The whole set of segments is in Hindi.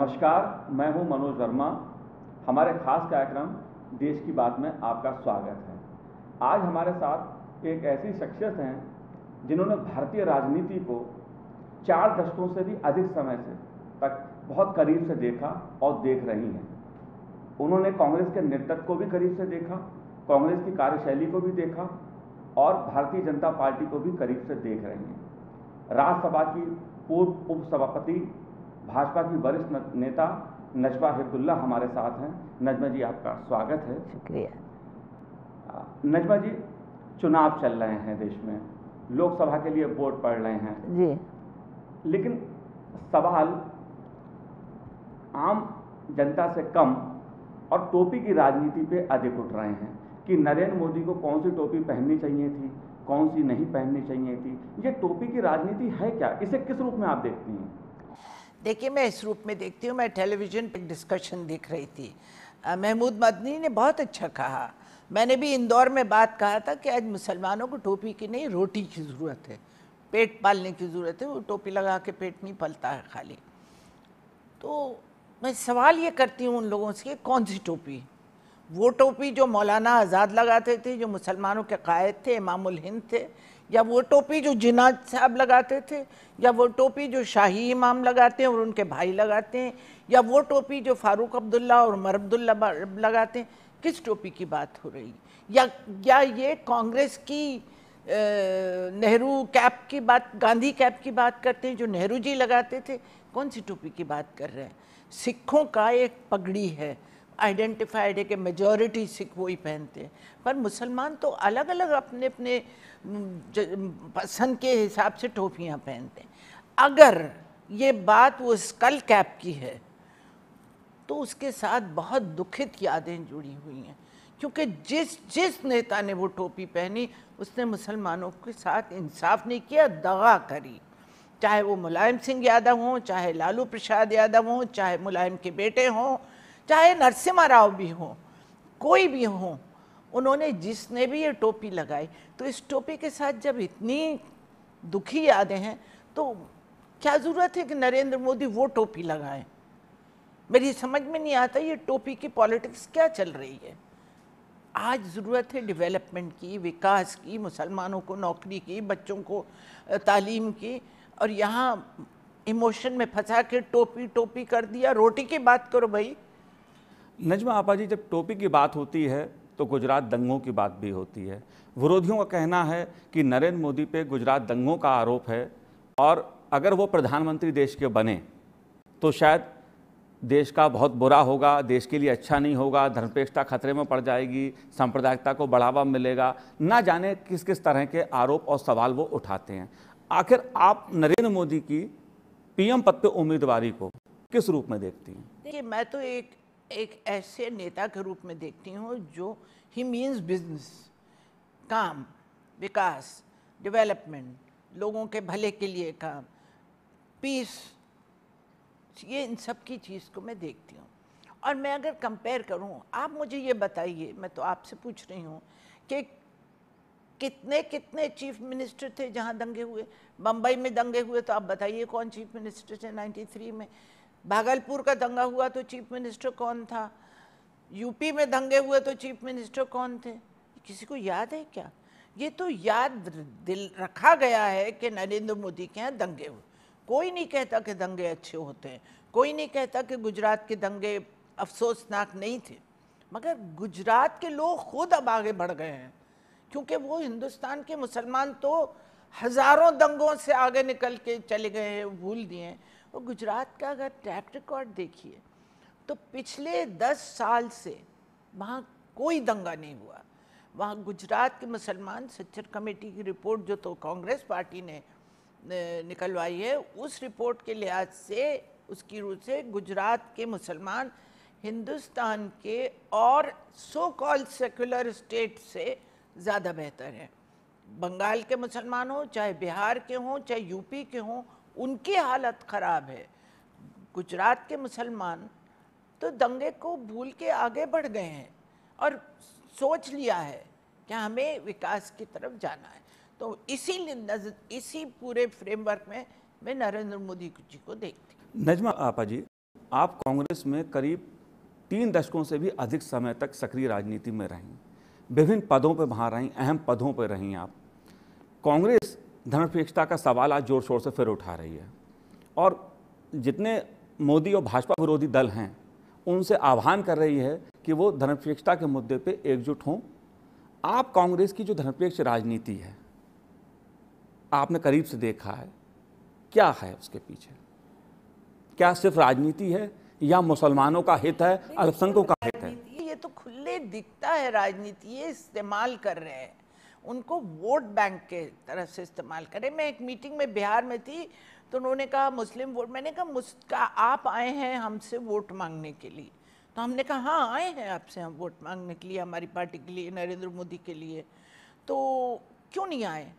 नमस्कार मैं हूं मनोज वर्मा हमारे खास कार्यक्रम देश की बात में आपका स्वागत है आज हमारे साथ एक ऐसी शख्सियत हैं जिन्होंने भारतीय राजनीति को चार दशकों से भी अधिक समय से तक बहुत करीब से देखा और देख रही हैं उन्होंने कांग्रेस के नेतृत्व को भी करीब से देखा कांग्रेस की कार्यशैली को भी देखा और भारतीय जनता पार्टी को भी करीब से देख रही हैं राज्यसभा की पूर्व उप सभापति भाजपा की वरिष्ठ नेता नजमा हिबुल्ला हमारे साथ हैं नजमा जी आपका स्वागत है शुक्रिया नजमा जी चुनाव चल रहे हैं देश में लोकसभा के लिए वोट पड़ रहे हैं जी लेकिन सवाल आम जनता से कम और टोपी की राजनीति पे अधिक उठ रहे हैं कि नरेंद्र मोदी को कौन सी टोपी पहननी चाहिए थी कौन सी नहीं पहननी चाहिए थी ये टोपी की राजनीति है क्या इसे किस रूप में आप देखती हैं देखिए मैं इस रूप में देखती हूँ मैं टेलीविज़न पर डिस्कशन देख रही थी महमूद मदनी ने बहुत अच्छा कहा मैंने भी इंदौर में बात कहा था कि आज मुसलमानों को टोपी की नहीं रोटी की ज़रूरत है पेट पालने की ज़रूरत है वो टोपी लगा के पेट नहीं पलता है खाली तो मैं सवाल ये करती हूँ उन लोगों से कौन सी टोपी वो टोपी जो मौलाना आज़ाद लगाते थे जो मुसलमानों के कायद थे इमामुल हिंद थे या वो टोपी जो जिनाद साहब लगाते थे या वो टोपी जो शाही इमाम लगाते हैं और उनके भाई लगाते हैं या वो टोपी जो फारूक अब्दुल्ला और उमर अब्दुल्ला लगाते हैं किस टोपी की बात हो रही या या ये कांग्रेस की नेहरू कैप की बात गांधी कैप की बात करते हैं जो नेहरू जी लगाते थे कौन सी टोपी की बात कर रहे हैं सिखों का एक पगड़ी है आइडेंटिफाइड है कि मेजॉरिटी सिख वही पहनते हैं पर मुसलमान तो अलग अलग अपने अपने पसंद के हिसाब से टोपियाँ पहनते हैं अगर ये बात वो स्कल कैप की है तो उसके साथ बहुत दुखित यादें जुड़ी हुई हैं क्योंकि जिस जिस नेता ने वो टोपी पहनी उसने मुसलमानों के साथ इंसाफ नहीं किया दगा करी चाहे वो मुलायम सिंह यादव हों चाहे लालू प्रसाद यादव हों चाहे मुलायम के बेटे हों चाहे नरसिम्हा राव भी हों कोई भी हो उन्होंने जिसने भी ये टोपी लगाई तो इस टोपी के साथ जब इतनी दुखी यादें हैं तो क्या ज़रूरत है कि नरेंद्र मोदी वो टोपी लगाएं मेरी समझ में नहीं आता ये टोपी की पॉलिटिक्स क्या चल रही है आज ज़रूरत है डेवलपमेंट की विकास की मुसलमानों को नौकरी की बच्चों को तालीम की और यहाँ इमोशन में फंसा के टोपी टोपी कर दिया रोटी की बात करो भाई नजमा आपा जी जब टोपी की बात होती है तो गुजरात दंगों की बात भी होती है विरोधियों का कहना है कि नरेंद्र मोदी पे गुजरात दंगों का आरोप है और अगर वो प्रधानमंत्री देश के बने तो शायद देश का बहुत बुरा होगा देश के लिए अच्छा नहीं होगा धर्मपेक्षता खतरे में पड़ जाएगी सांप्रदायिकता को बढ़ावा मिलेगा ना जाने किस किस तरह के आरोप और सवाल वो उठाते हैं आखिर आप नरेंद्र मोदी की पीएम पद पर उम्मीदवारी को किस रूप में देखती हैं देखिए मैं तो एक एक ऐसे नेता के रूप में देखती हूँ जो ही मीन्स बिजनेस काम विकास डेवलपमेंट लोगों के भले के लिए काम पीस ये इन सब की चीज़ को मैं देखती हूँ और मैं अगर कंपेयर करूँ आप मुझे ये बताइए मैं तो आपसे पूछ रही हूँ कि कितने कितने चीफ मिनिस्टर थे जहाँ दंगे हुए बम्बई में दंगे हुए तो आप बताइए कौन चीफ मिनिस्टर थे 93 में भागलपुर का दंगा हुआ तो चीफ मिनिस्टर कौन था यूपी में दंगे हुए तो चीफ मिनिस्टर कौन थे किसी को याद है क्या ये तो याद दिल रखा गया है कि नरेंद्र मोदी के यहाँ दंगे हुए कोई नहीं कहता कि दंगे अच्छे होते हैं कोई नहीं कहता कि गुजरात के दंगे अफसोसनाक नहीं थे मगर गुजरात के लोग खुद अब आगे बढ़ गए हैं क्योंकि वो हिंदुस्तान के मुसलमान तो हज़ारों दंगों से आगे निकल के चले गए हैं भूल दिए हैं और गुजरात का अगर ट्रैक रिकॉर्ड देखिए तो पिछले दस साल से वहाँ कोई दंगा नहीं हुआ वहाँ गुजरात के मुसलमान सच्चर कमेटी की रिपोर्ट जो तो कांग्रेस पार्टी ने निकलवाई है उस रिपोर्ट के लिहाज से उसकी रूप से गुजरात के मुसलमान हिंदुस्तान के और सो कॉल सेकुलर स्टेट से ज़्यादा बेहतर हैं बंगाल के मुसलमान हों चाहे बिहार के हों चाहे यूपी के हों उनकी हालत ख़राब है गुजरात के मुसलमान तो दंगे को भूल के आगे बढ़ गए हैं और सोच लिया है कि हमें विकास की तरफ जाना है तो इसी इसी पूरे फ्रेमवर्क में मैं नरेंद्र मोदी जी को देखती नजमा आपा जी आप कांग्रेस में करीब तीन दशकों से भी अधिक समय तक सक्रिय राजनीति में रहीं विभिन्न पदों पर वहाँ रहीं अहम पदों पर रहीं आप कांग्रेस धर्मनिरपेक्षता का सवाल आज जोर शोर से फिर उठा रही है और जितने मोदी और भाजपा विरोधी दल हैं उनसे आह्वान कर रही है कि वो धर्मनिरपेक्षता के मुद्दे पे एकजुट हों आप कांग्रेस की जो धर्मनिरपेक्ष राजनीति है आपने करीब से देखा है क्या है उसके पीछे क्या सिर्फ राजनीति है या मुसलमानों का हित है अल्पसंख्यकों का हित है ये तो खुले दिखता है राजनीति ये इस्तेमाल कर रहे हैं उनको वोट बैंक के तरफ से इस्तेमाल करें मैं एक मीटिंग में बिहार में थी तो उन्होंने कहा मुस्लिम वोट मैंने कहा मुस्का आप आए हैं हमसे वोट मांगने के लिए तो हमने कहा हाँ आए हैं आपसे हम वोट मांगने के लिए हमारी पार्टी के लिए नरेंद्र मोदी के लिए तो क्यों नहीं आए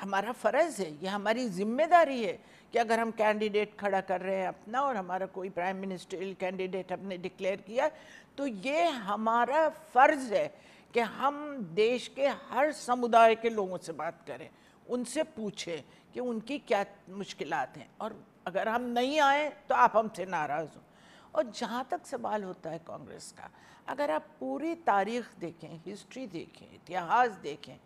हमारा फ़र्ज़ है ये हमारी जिम्मेदारी है कि अगर हम कैंडिडेट खड़ा कर रहे हैं अपना और हमारा कोई प्राइम मिनिस्टर कैंडिडेट हमने डिक्लेयर किया तो ये हमारा फ़र्ज़ है कि हम देश के हर समुदाय के लोगों से बात करें उनसे पूछें कि उनकी क्या मुश्किल हैं और अगर हम नहीं आए तो आप हमसे नाराज़ हों और जहाँ तक सवाल होता है कांग्रेस का अगर आप पूरी तारीख देखें हिस्ट्री देखें इतिहास देखें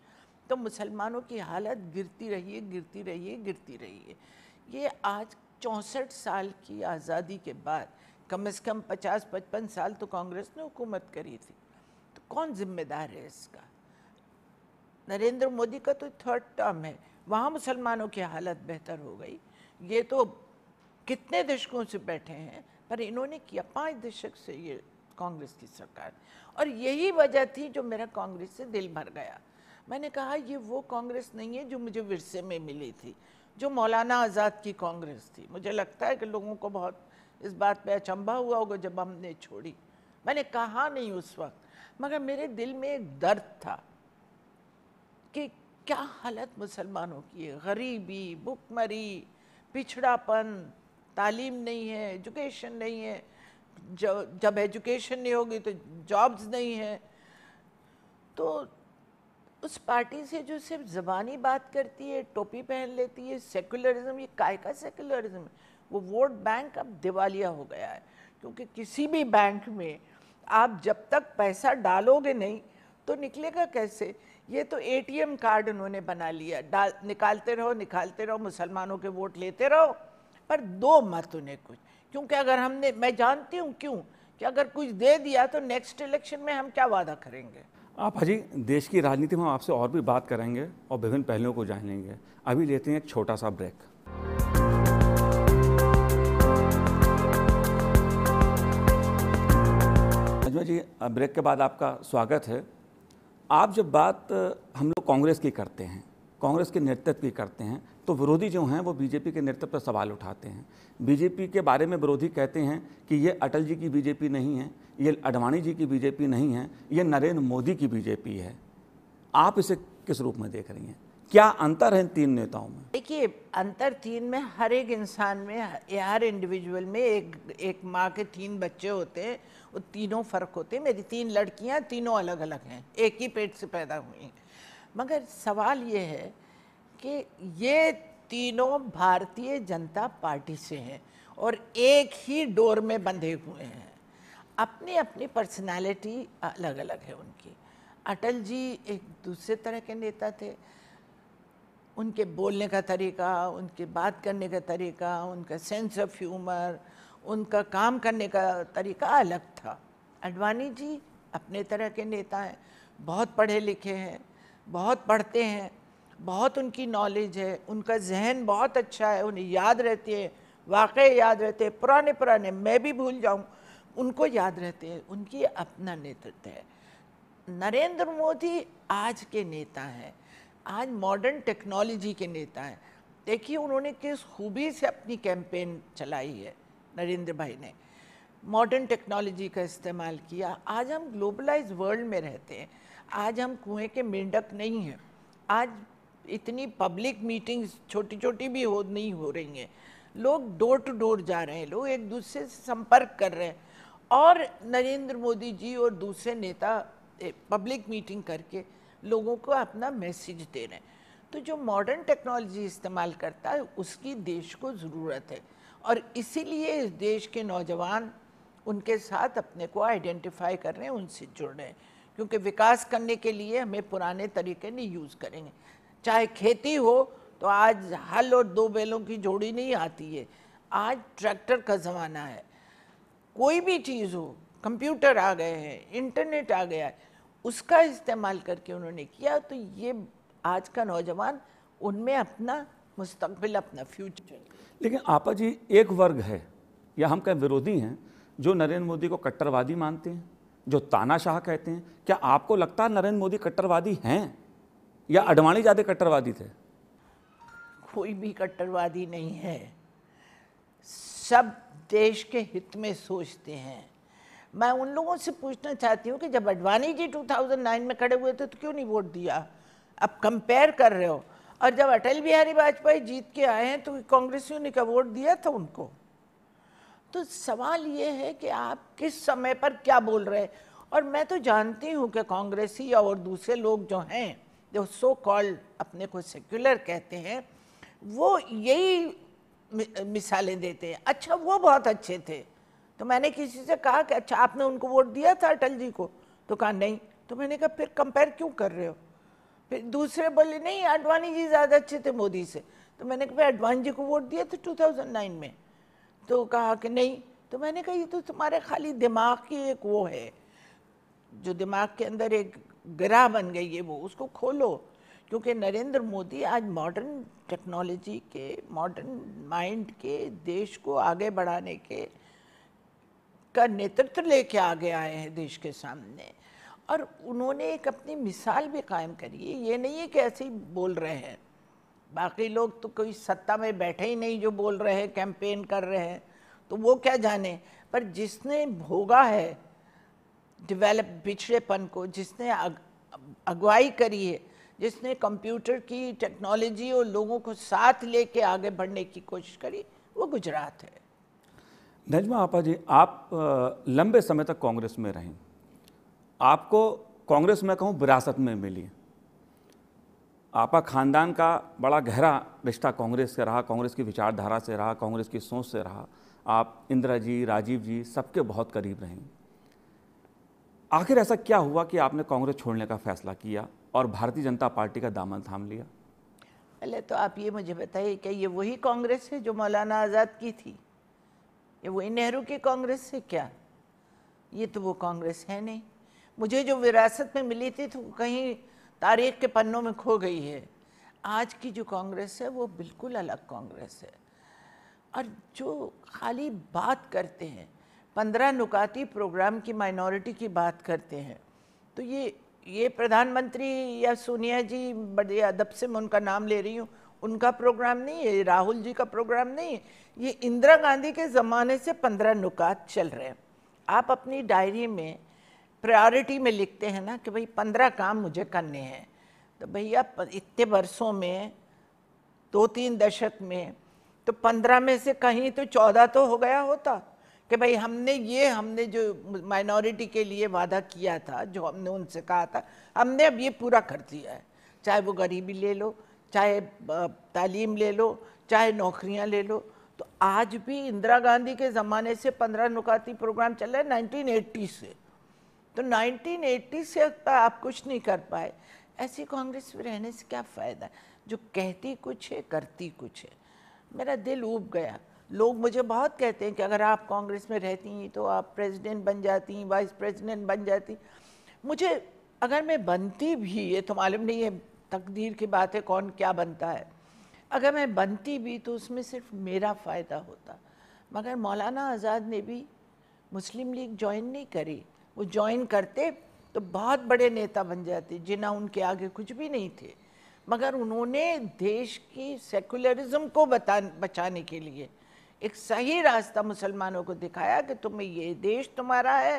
तो मुसलमानों की हालत गिरती रही है गिरती रही है गिरती रही है ये आज चौंसठ साल की आज़ादी के बाद कम से कम पचास पचपन साल तो कांग्रेस ने हुकूमत करी थी कौन जिम्मेदार है इसका नरेंद्र मोदी का तो थर्ड टर्म है वहाँ मुसलमानों की हालत बेहतर हो गई ये तो कितने दशकों से बैठे हैं पर इन्होंने किया पाँच दशक से ये कांग्रेस की सरकार और यही वजह थी जो मेरा कांग्रेस से दिल भर गया मैंने कहा ये वो कांग्रेस नहीं है जो मुझे विरसे में मिली थी जो मौलाना आज़ाद की कांग्रेस थी मुझे लगता है कि लोगों को बहुत इस बात पे अचंभा हुआ होगा जब हमने छोड़ी मैंने कहा नहीं उस वक्त मगर मेरे दिल में एक दर्द था कि क्या हालत मुसलमानों की है गरीबी भुखमरी पिछड़ापन तालीम नहीं है एजुकेशन नहीं है जब एजुकेशन नहीं होगी तो जॉब्स नहीं है तो उस पार्टी से जो सिर्फ ज़बानी बात करती है टोपी पहन लेती है सेकुलरिज्म ये काय का सेकुलरिज्म है वो वोट बैंक अब दिवालिया हो गया है क्योंकि किसी भी बैंक में आप जब तक पैसा डालोगे नहीं तो निकलेगा कैसे ये तो एटीएम कार्ड उन्होंने बना लिया डाल निकालते रहो निकालते रहो मुसलमानों के वोट लेते रहो पर दो मत उन्हें कुछ क्योंकि अगर हमने मैं जानती हूँ क्यों कि अगर कुछ दे दिया तो नेक्स्ट इलेक्शन में हम क्या वादा करेंगे आप भाजी देश की राजनीति में हम आपसे और भी बात करेंगे और विभिन्न पहलुओं को जानेंगे अभी लेते हैं एक छोटा सा ब्रेक ब्रेक के बाद आपका स्वागत है आप जब बात हम लोग कांग्रेस की करते हैं कांग्रेस के नेतृत्व की करते हैं तो विरोधी जो हैं वो बीजेपी के नेतृत्व पर सवाल उठाते हैं बीजेपी के बारे में विरोधी कहते हैं कि ये अटल जी की बीजेपी नहीं है ये अडवाणी जी की बीजेपी नहीं है ये नरेंद्र मोदी की बीजेपी है आप इसे किस रूप में देख रही हैं क्या अंतर है इन तीन नेताओं में देखिए अंतर तीन में हर एक इंसान में हर इंडिविजुअल में एक एक माँ के तीन बच्चे होते हैं वो तीनों फ़र्क होते मेरी तीन लड़कियां तीनों अलग अलग हैं एक ही पेट से पैदा हुई हैं मगर सवाल ये है कि ये तीनों भारतीय जनता पार्टी से हैं और एक ही डोर में बंधे हुए हैं अपनी अपनी पर्सनालिटी अलग अलग है उनकी अटल जी एक दूसरे तरह के नेता थे उनके बोलने का तरीका उनके बात करने का तरीका उनका सेंस ऑफ ह्यूमर उनका काम करने का तरीका अलग था अडवाणी जी अपने तरह के नेता हैं बहुत पढ़े लिखे हैं बहुत पढ़ते हैं बहुत उनकी नॉलेज है उनका जहन बहुत अच्छा है उन्हें याद रहती है वाकई याद रहते हैं पुराने पुराने मैं भी भूल जाऊं उनको याद रहते हैं उनकी अपना नेतृत्व है नरेंद्र मोदी आज के नेता हैं आज मॉडर्न टेक्नोलॉजी के नेता हैं देखिए उन्होंने किस खूबी से अपनी कैंपेन चलाई है नरेंद्र भाई ने मॉडर्न टेक्नोलॉजी का इस्तेमाल किया आज हम ग्लोबलाइज वर्ल्ड में रहते हैं आज हम कुएं के मेंढक नहीं हैं आज इतनी पब्लिक मीटिंग्स छोटी छोटी भी हो नहीं हो रही हैं लोग डोर टू डोर जा रहे हैं लोग एक दूसरे से संपर्क कर रहे हैं और नरेंद्र मोदी जी और दूसरे नेता पब्लिक मीटिंग करके लोगों को अपना मैसेज दे रहे हैं तो जो मॉडर्न टेक्नोलॉजी इस्तेमाल करता है उसकी देश को ज़रूरत है और इसीलिए इस देश के नौजवान उनके साथ अपने को आइडेंटिफाई कर रहे हैं उनसे जुड़ रहे हैं क्योंकि विकास करने के लिए हमें पुराने तरीके नहीं यूज़ करेंगे चाहे खेती हो तो आज हल और दो बैलों की जोड़ी नहीं आती है आज ट्रैक्टर का ज़माना है कोई भी चीज़ हो कंप्यूटर आ गए हैं इंटरनेट आ गया है उसका इस्तेमाल करके उन्होंने किया तो ये आज का नौजवान उनमें अपना मुस्तबिल अपना फ्यूचर लेकिन आपा जी एक वर्ग है या हम कहें विरोधी हैं जो नरेंद्र मोदी को कट्टरवादी मानते हैं जो तानाशाह कहते हैं क्या आपको लगता है नरेंद्र मोदी कट्टरवादी हैं या अडवाणी ज़्यादा कट्टरवादी थे कोई भी कट्टरवादी नहीं है सब देश के हित में सोचते हैं मैं उन लोगों से पूछना चाहती हूँ कि जब अडवाणी जी 2009 में खड़े हुए थे तो क्यों नहीं वोट दिया अब कंपेयर कर रहे हो और जब अटल बिहारी वाजपेयी जीत के आए हैं तो कांग्रेसियों ने क्या वोट दिया था उनको तो सवाल ये है कि आप किस समय पर क्या बोल रहे हैं और मैं तो जानती हूँ कि कांग्रेसी और दूसरे लोग जो हैं जो सो कॉल्ड अपने को सेक्युलर कहते हैं वो यही मिसालें देते हैं अच्छा वो बहुत अच्छे थे तो मैंने किसी से कहा कि अच्छा आपने उनको वोट दिया था अटल जी को तो कहा नहीं तो मैंने कहा फिर कंपेयर क्यों कर रहे हो फिर दूसरे बोले नहीं आडवाणी जी ज़्यादा अच्छे थे मोदी से तो मैंने कहा आडवाणी जी को वोट दिया था 2009 में तो कहा कि नहीं तो मैंने कहा ये तो तुम्हारे खाली दिमाग की एक वो है जो दिमाग के अंदर एक ग्रह बन गई है वो उसको खोलो क्योंकि नरेंद्र मोदी आज मॉडर्न टेक्नोलॉजी के मॉडर्न माइंड के देश को आगे बढ़ाने के का नेतृत्व लेके आगे आए हैं देश के सामने और उन्होंने एक अपनी मिसाल भी कायम करी है ये नहीं है कि ऐसे ही बोल रहे हैं बाकी लोग तो कोई सत्ता में बैठे ही नहीं जो बोल रहे हैं कैंपेन कर रहे हैं तो वो क्या जाने पर जिसने भोगा है डेवलप पिछड़ेपन को जिसने अग, अगुवाई करी है जिसने कंप्यूटर की टेक्नोलॉजी और लोगों को साथ लेके आगे बढ़ने की कोशिश करी वो गुजरात है नजमा आपा जी आप लंबे समय तक कांग्रेस में रहें आपको कांग्रेस मैं कहूँ विरासत में मिली आपा खानदान का बड़ा गहरा रिश्ता कांग्रेस से रहा कांग्रेस की विचारधारा से रहा कांग्रेस की सोच से रहा आप इंदिरा जी राजीव जी सबके बहुत करीब रहे आखिर ऐसा क्या हुआ कि आपने कांग्रेस छोड़ने का फैसला किया और भारतीय जनता पार्टी का दामन थाम लिया पहले तो आप ये मुझे बताइए क्या ये वही कांग्रेस है जो मौलाना आज़ाद की थी ये वही नेहरू की कांग्रेस है क्या ये तो वो कांग्रेस है नहीं मुझे जो विरासत में मिली थी तो कहीं तारीख के पन्नों में खो गई है आज की जो कांग्रेस है वो बिल्कुल अलग कांग्रेस है और जो खाली बात करते हैं पंद्रह नुकाती प्रोग्राम की माइनॉरिटी की बात करते हैं तो ये ये प्रधानमंत्री या सोनिया जी बड़े अदब से मैं उनका नाम ले रही हूँ उनका प्रोग्राम नहीं है राहुल जी का प्रोग्राम नहीं है ये इंदिरा गांधी के ज़माने से पंद्रह नुकात चल रहे हैं आप अपनी डायरी में प्रायोरिटी में लिखते हैं ना कि भाई पंद्रह काम मुझे करने हैं तो भैया इतने वर्षों में दो तीन दशक में तो पंद्रह में से कहीं तो चौदह तो हो गया होता कि भाई हमने ये हमने जो माइनॉरिटी के लिए वादा किया था जो हमने उनसे कहा था हमने अब ये पूरा कर दिया है चाहे वो गरीबी ले लो चाहे तालीम ले लो चाहे नौकरियां ले लो तो आज भी इंदिरा गांधी के ज़माने से पंद्रह नुकाती प्रोग्राम चल रहा है नाइनटीन से तो 1980 से आप कुछ नहीं कर पाए ऐसी कांग्रेस में रहने से क्या फ़ायदा जो कहती कुछ है करती कुछ है मेरा दिल ऊब गया लोग मुझे बहुत कहते हैं कि अगर आप कांग्रेस में रहती हैं तो आप प्रेसिडेंट बन जाती वाइस प्रेसिडेंट बन जाती मुझे अगर मैं बनती भी ये तो मालूम नहीं है तकदीर की बात है कौन क्या बनता है अगर मैं बनती भी तो उसमें सिर्फ मेरा फ़ायदा होता मगर मौलाना आज़ाद ने भी मुस्लिम लीग ज्वाइन नहीं करी वो ज्वाइन करते तो बहुत बड़े नेता बन जाते जिना उनके आगे कुछ भी नहीं थे मगर उन्होंने देश की सेकुलरिज्म को बता बचाने के लिए एक सही रास्ता मुसलमानों को दिखाया कि तुम्हें ये देश तुम्हारा है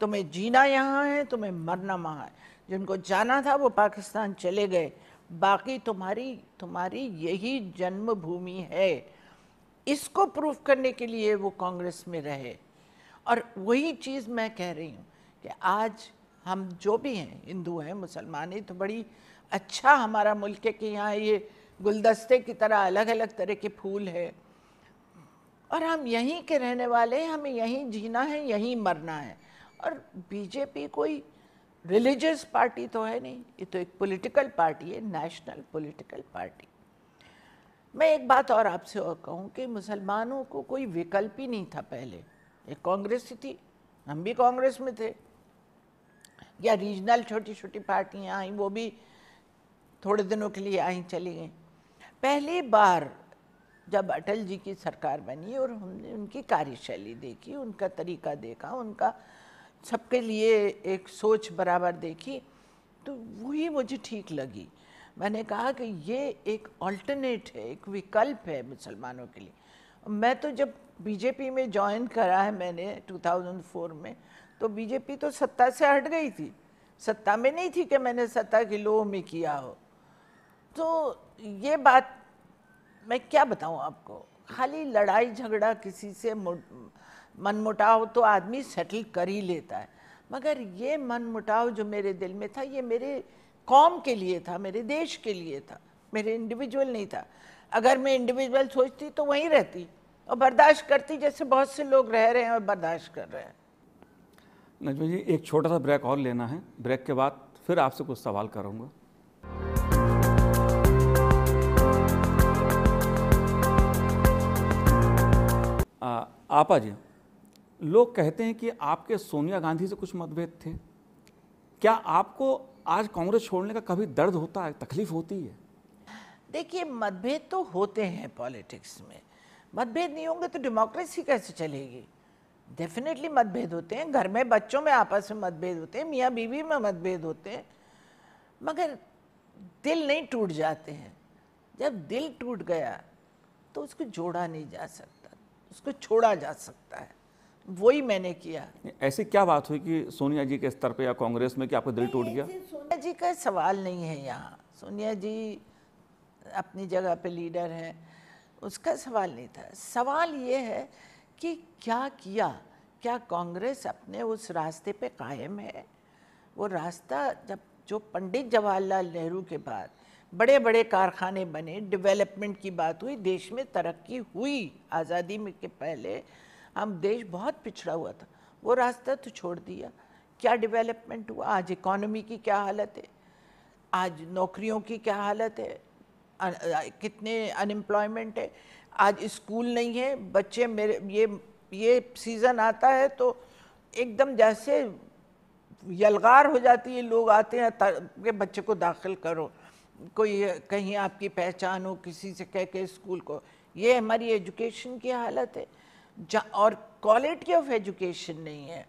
तुम्हें जीना यहाँ है तुम्हें मरना वहाँ है जिनको जाना था वो पाकिस्तान चले गए बाकी तुम्हारी तुम्हारी यही जन्मभूमि है इसको प्रूफ करने के लिए वो कांग्रेस में रहे और वही चीज़ मैं कह रही हूँ कि आज हम जो भी हैं हिंदू हैं मुसलमान हैं तो बड़ी अच्छा हमारा मुल्क है कि यहाँ ये गुलदस्ते की तरह अलग अलग तरह के फूल है और हम यहीं के रहने वाले हैं हमें यहीं जीना है यहीं मरना है और बीजेपी कोई रिलीजियस पार्टी तो है नहीं ये तो एक पॉलिटिकल पार्टी है नेशनल पॉलिटिकल पार्टी मैं एक बात और आपसे और कहूँ कि मुसलमानों को कोई विकल्प ही नहीं था पहले एक कांग्रेस थी हम भी कांग्रेस में थे या रीजनल छोटी छोटी पार्टियाँ आई वो भी थोड़े दिनों के लिए आई चली गई पहली बार जब अटल जी की सरकार बनी और हमने उनकी कार्यशैली देखी उनका तरीका देखा उनका सबके लिए एक सोच बराबर देखी तो वही मुझे ठीक लगी मैंने कहा कि ये एक ऑल्टरनेट है एक विकल्प है मुसलमानों के लिए मैं तो जब बीजेपी में ज्वाइन करा है मैंने 2004 में तो बीजेपी तो सत्ता से हट गई थी सत्ता में नहीं थी कि मैंने सत्ता की लोह में किया हो तो ये बात मैं क्या बताऊं आपको खाली लड़ाई झगड़ा किसी से मनमुटाव तो आदमी सेटल कर ही लेता है मगर ये मनमुटाव जो मेरे दिल में था ये मेरे कौम के लिए था मेरे देश के लिए था मेरे इंडिविजुअल नहीं था अगर मैं इंडिविजुअल सोचती तो वहीं रहती और बर्दाश्त करती जैसे बहुत से लोग रह रहे हैं और बर्दाश्त कर रहे हैं नजमा जी एक छोटा सा ब्रेक और लेना है ब्रेक के बाद फिर आपसे कुछ सवाल करूँगा आपा जी लोग कहते हैं कि आपके सोनिया गांधी से कुछ मतभेद थे क्या आपको आज कांग्रेस छोड़ने का कभी दर्द होता है तकलीफ होती है देखिए मतभेद तो होते हैं पॉलिटिक्स में मतभेद नहीं होंगे तो डेमोक्रेसी कैसे चलेगी डेफिनेटली मतभेद होते हैं घर में बच्चों में आपस में मतभेद होते हैं मियाँ बीवी में मतभेद होते हैं मगर दिल नहीं टूट जाते हैं जब दिल टूट गया तो उसको जोड़ा नहीं जा सकता उसको छोड़ा जा सकता है वही मैंने किया ऐसे क्या बात हुई कि सोनिया जी के स्तर पे या कांग्रेस में कि आपका दिल टूट गया सोनिया जी का सवाल नहीं है यहाँ सोनिया जी अपनी जगह पे लीडर हैं उसका सवाल नहीं था सवाल ये है कि क्या किया क्या कांग्रेस अपने उस रास्ते पे कायम है वो रास्ता जब जो पंडित जवाहरलाल नेहरू के बाद बड़े बड़े कारखाने बने डेवलपमेंट की बात हुई देश में तरक्की हुई आज़ादी में के पहले हम देश बहुत पिछड़ा हुआ था वो रास्ता तो छोड़ दिया क्या डेवलपमेंट हुआ आज इकोनॉमी की क्या हालत है आज नौकरियों की क्या हालत है कितने अनएम्प्लॉयमेंट है आज स्कूल नहीं है बच्चे मेरे ये ये सीज़न आता है तो एकदम जैसे यलगार हो जाती है लोग आते हैं के बच्चे को दाखिल करो कोई कहीं आपकी पहचान हो किसी से कह के स्कूल को ये हमारी एजुकेशन की हालत है और क्वालिटी ऑफ एजुकेशन नहीं है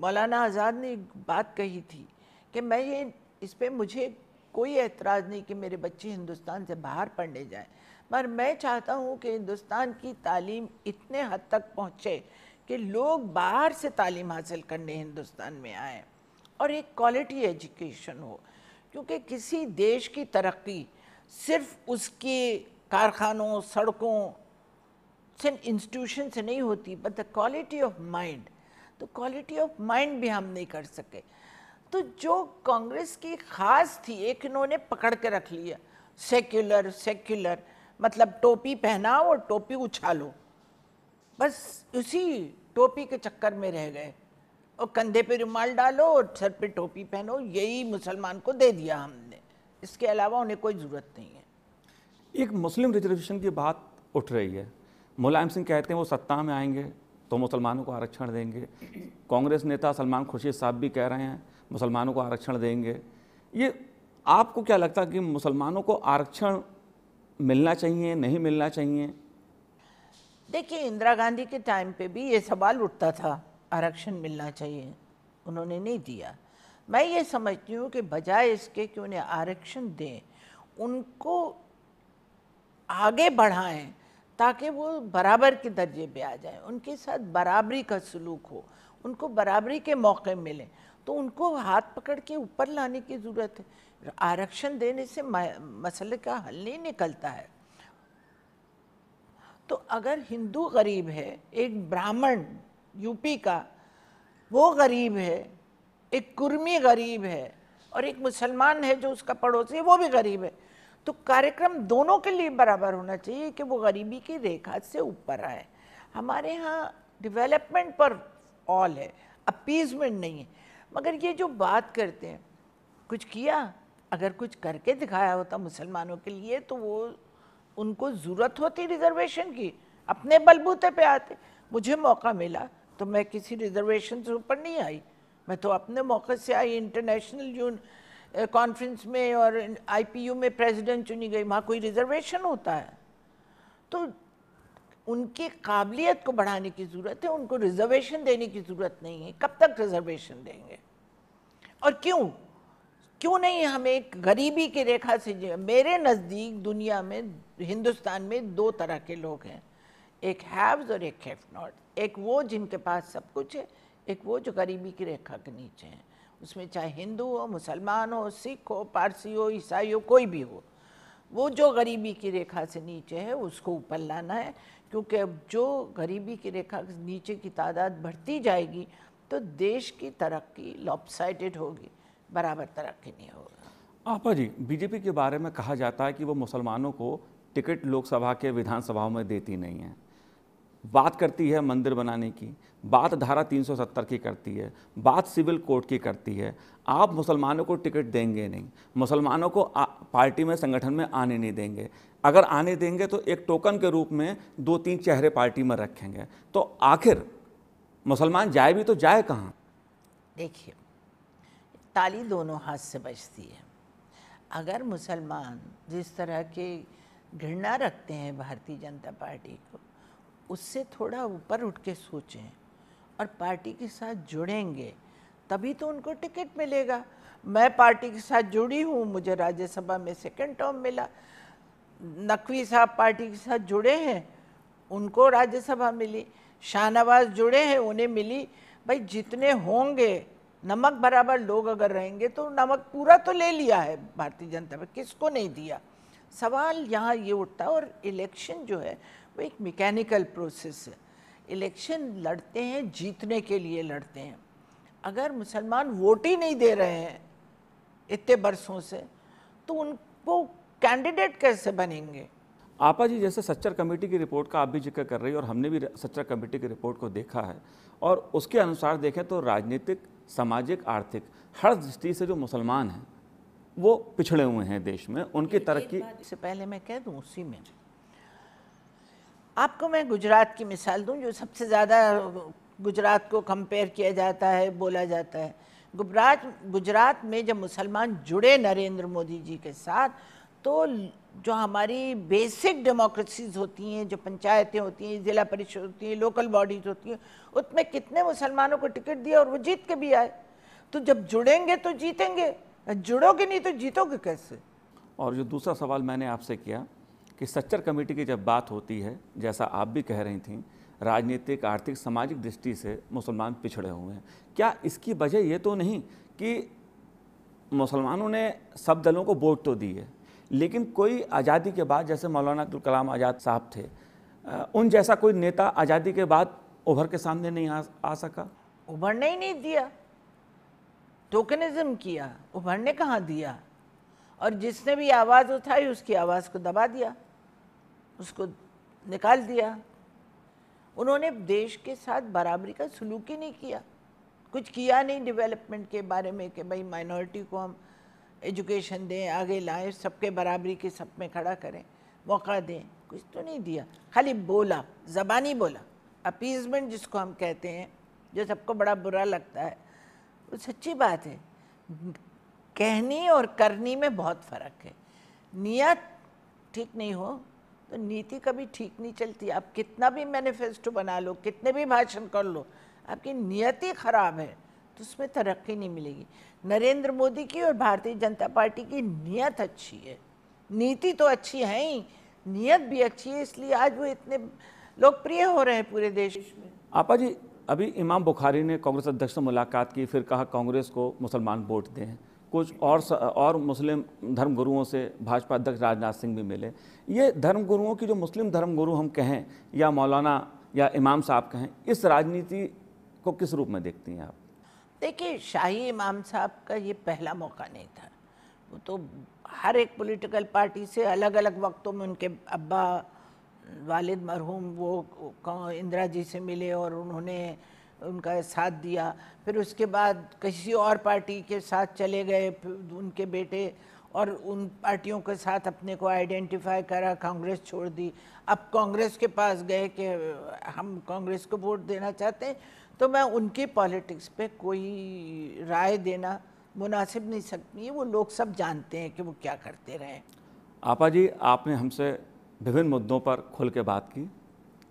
मौलाना आज़ाद ने एक बात कही थी कि मैं ये इस पर मुझे कोई एतराज़ नहीं कि मेरे बच्चे हिंदुस्तान से बाहर पढ़ने जाएं पर मैं चाहता हूँ कि हिंदुस्तान की तालीम इतने हद तक पहुँचे कि लोग बाहर से तालीम हासिल करने हिंदुस्तान में आए और एक क्वालिटी एजुकेशन हो क्योंकि किसी देश की तरक्की सिर्फ उसके कारखानों सड़कों से इंस्टीट्यूशन से नहीं होती but the quality of mind तो क्वालिटी ऑफ माइंड भी हम नहीं कर सके तो जो कांग्रेस की खास थी एक इन्होंने पकड़ के रख लिया सेक्युलर सेक्युलर मतलब टोपी पहनाओ और टोपी उछालो बस उसी टोपी के चक्कर में रह गए और कंधे पे रुमाल डालो और सर पे टोपी पहनो यही मुसलमान को दे दिया हमने इसके अलावा उन्हें कोई ज़रूरत नहीं है एक मुस्लिम रिजर्वेशन की बात उठ रही है मुलायम सिंह कहते हैं वो सत्ता में आएंगे तो मुसलमानों को आरक्षण देंगे कांग्रेस नेता सलमान खुर्शीद साहब भी कह रहे हैं मुसलमानों को आरक्षण देंगे ये आपको क्या लगता है कि मुसलमानों को आरक्षण मिलना चाहिए नहीं मिलना चाहिए देखिए इंदिरा गांधी के टाइम पे भी ये सवाल उठता था आरक्षण मिलना चाहिए उन्होंने नहीं दिया मैं ये समझती हूँ कि बजाय इसके कि उन्हें आरक्षण दें उनको आगे बढ़ाएं ताकि वो बराबर के दर्जे पे आ जाए उनके साथ बराबरी का सलूक हो उनको बराबरी के मौके मिलें तो उनको हाथ पकड़ के ऊपर लाने की ज़रूरत है आरक्षण देने से मसले का हल नहीं निकलता है तो अगर हिंदू गरीब है एक ब्राह्मण यूपी का वो गरीब है एक कुर्मी गरीब है और एक मुसलमान है जो उसका पड़ोसी है वो भी गरीब है तो कार्यक्रम दोनों के लिए बराबर होना चाहिए कि वो गरीबी की रेखा से ऊपर आए हमारे यहाँ डेवलपमेंट पर ऑल है अपीजमेंट नहीं है मगर ये जो बात करते हैं कुछ किया अगर कुछ करके दिखाया होता मुसलमानों के लिए तो वो उनको ज़रूरत होती रिजर्वेशन की अपने बलबूते पे आते मुझे मौका मिला तो मैं किसी रिजर्वेशन से ऊपर नहीं आई मैं तो अपने मौके से आई इंटरनेशनल यून कॉन्फ्रेंस में और आईपीयू में प्रेसिडेंट चुनी गई वहाँ कोई रिजर्वेशन होता है तो उनकी काबिलियत को बढ़ाने की ज़रूरत है उनको रिजर्वेशन देने की ज़रूरत नहीं है कब तक रिजर्वेशन देंगे और क्यों क्यों नहीं हमें गरीबी की रेखा से मेरे नज़दीक दुनिया में हिंदुस्तान में दो तरह के लोग हैं एक हैव्स और एक हैव नॉट एक वो जिनके पास सब कुछ है एक वो जो गरीबी की रेखा के नीचे हैं उसमें चाहे हिंदू हो मुसलमान हो सिख हो पारसी हो ईसाई हो कोई भी हो वो जो गरीबी की रेखा से नीचे है उसको ऊपर लाना है क्योंकि अब जो गरीबी की रेखा नीचे की तादाद बढ़ती जाएगी तो देश की तरक्की लॉपसाइटेड होगी बराबर तरक्की नहीं होगा आपा हाँ, जी बीजेपी के बारे में कहा जाता है कि वो मुसलमानों को टिकट लोकसभा के विधानसभाओं में देती नहीं है बात करती है मंदिर बनाने की बात धारा 370 की करती है बात सिविल कोर्ट की करती है आप मुसलमानों को टिकट देंगे नहीं मुसलमानों को आ, पार्टी में संगठन में आने नहीं देंगे अगर आने देंगे तो एक टोकन के रूप में दो तीन चेहरे पार्टी में रखेंगे तो आखिर मुसलमान जाए भी तो जाए कहाँ देखिए ताली दोनों हाथ से बजती है अगर मुसलमान जिस तरह के घृणा रखते हैं भारतीय जनता पार्टी को उससे थोड़ा ऊपर उठ के सोचें और पार्टी के साथ जुड़ेंगे तभी तो उनको टिकट मिलेगा मैं पार्टी के साथ जुड़ी हूँ मुझे राज्यसभा में सेकंड टर्म मिला नकवी साहब पार्टी के साथ जुड़े हैं उनको राज्यसभा मिली शाहनवाज जुड़े हैं उन्हें मिली भाई जितने होंगे नमक बराबर लोग अगर रहेंगे तो नमक पूरा तो ले लिया है भारतीय जनता पर किसको नहीं दिया सवाल यहाँ ये उठता है और इलेक्शन जो है वो एक मैकेनिकल प्रोसेस है इलेक्शन लड़ते हैं जीतने के लिए लड़ते हैं अगर मुसलमान वोट ही नहीं दे रहे हैं इतने बरसों से तो उनको कैंडिडेट कैसे बनेंगे आपा जी जैसे सच्चर कमेटी की रिपोर्ट का आप भी जिक्र कर रही और हमने भी सच्चर कमेटी की रिपोर्ट को देखा है और उसके अनुसार देखें तो राजनीतिक सामाजिक आर्थिक हर दृष्टि से जो मुसलमान हैं वो पिछड़े हुए हैं देश में उनकी तरक्की से पहले मैं कह दूँ उसी में आपको मैं गुजरात की मिसाल दूँ जो सबसे ज़्यादा गुजरात को कंपेयर किया जाता है बोला जाता है गुजरात गुजरात में जब मुसलमान जुड़े नरेंद्र मोदी जी के साथ तो जो हमारी बेसिक डेमोक्रेसीज होती हैं जो पंचायतें होती हैं ज़िला परिषद होती हैं लोकल बॉडीज होती हैं उसमें कितने मुसलमानों को टिकट दिया और वो जीत के भी आए तो जब जुड़ेंगे तो जीतेंगे जुड़ोगे नहीं तो जीतोगे कैसे और जो दूसरा सवाल मैंने आपसे किया कि सच्चर कमेटी की जब बात होती है जैसा आप भी कह रही थी राजनीतिक आर्थिक सामाजिक दृष्टि से मुसलमान पिछड़े हुए हैं क्या इसकी वजह ये तो नहीं कि मुसलमानों ने सब दलों को वोट तो दी है लेकिन कोई आज़ादी के बाद जैसे मौलाना अब्दुल कलाम आज़ाद साहब थे उन जैसा कोई नेता आज़ादी के बाद उभर के सामने नहीं आ, आ सका उभरने ही नहीं दिया टोकनिज्म किया उभरने कहाँ दिया और जिसने भी आवाज़ उठाई उसकी आवाज़ को दबा दिया उसको निकाल दिया उन्होंने देश के साथ बराबरी का सलूक ही नहीं किया कुछ किया नहीं डेवलपमेंट के बारे में कि भाई माइनॉरिटी को हम एजुकेशन दें आगे लाएं सबके बराबरी के सब में खड़ा करें मौका दें कुछ तो नहीं दिया खाली बोला ज़बानी बोला अपीजमेंट जिसको हम कहते हैं जो सबको बड़ा बुरा लगता है वो सच्ची बात है कहनी और करनी में बहुत फ़र्क है नियत ठीक नहीं हो तो नीति कभी ठीक नहीं चलती आप कितना भी मैनिफेस्टो बना लो कितने भी भाषण कर लो आपकी नियति ख़राब है तो उसमें तरक्की नहीं मिलेगी नरेंद्र मोदी की और भारतीय जनता पार्टी की नीयत अच्छी है नीति तो अच्छी है ही नीयत भी अच्छी है इसलिए आज वो इतने लोकप्रिय हो रहे हैं पूरे देश में आपा जी अभी इमाम बुखारी ने कांग्रेस अध्यक्ष से मुलाकात की फिर कहा कांग्रेस को मुसलमान वोट दें कुछ और स, और मुस्लिम धर्मगुरुओं से भाजपा अध्यक्ष राजनाथ सिंह भी मिले ये धर्मगुरुओं की जो मुस्लिम धर्मगुरु हम कहें या मौलाना या इमाम साहब कहें इस राजनीति को किस रूप में देखती हैं आप देखिए शाही इमाम साहब का ये पहला मौका नहीं था वो तो हर एक पॉलिटिकल पार्टी से अलग अलग वक्तों में उनके अब्बा वालिद मरहूम वो इंदिरा जी से मिले और उन्होंने उनका साथ दिया फिर उसके बाद किसी और पार्टी के साथ चले गए उनके बेटे और उन पार्टियों के साथ अपने को आइडेंटिफाई करा कांग्रेस छोड़ दी अब कांग्रेस के पास गए कि हम कांग्रेस को वोट देना चाहते हैं तो मैं उनके पॉलिटिक्स पे कोई राय देना मुनासिब नहीं सकती वो लोग सब जानते हैं कि वो क्या करते रहे आपा जी आपने हमसे विभिन्न मुद्दों पर खुल के बात की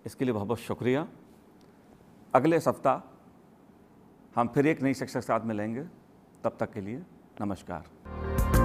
इसके लिए बहुत बहुत शुक्रिया अगले सप्ताह हम फिर एक नई शिक्षक साथ मिलेंगे तब तक के लिए नमस्कार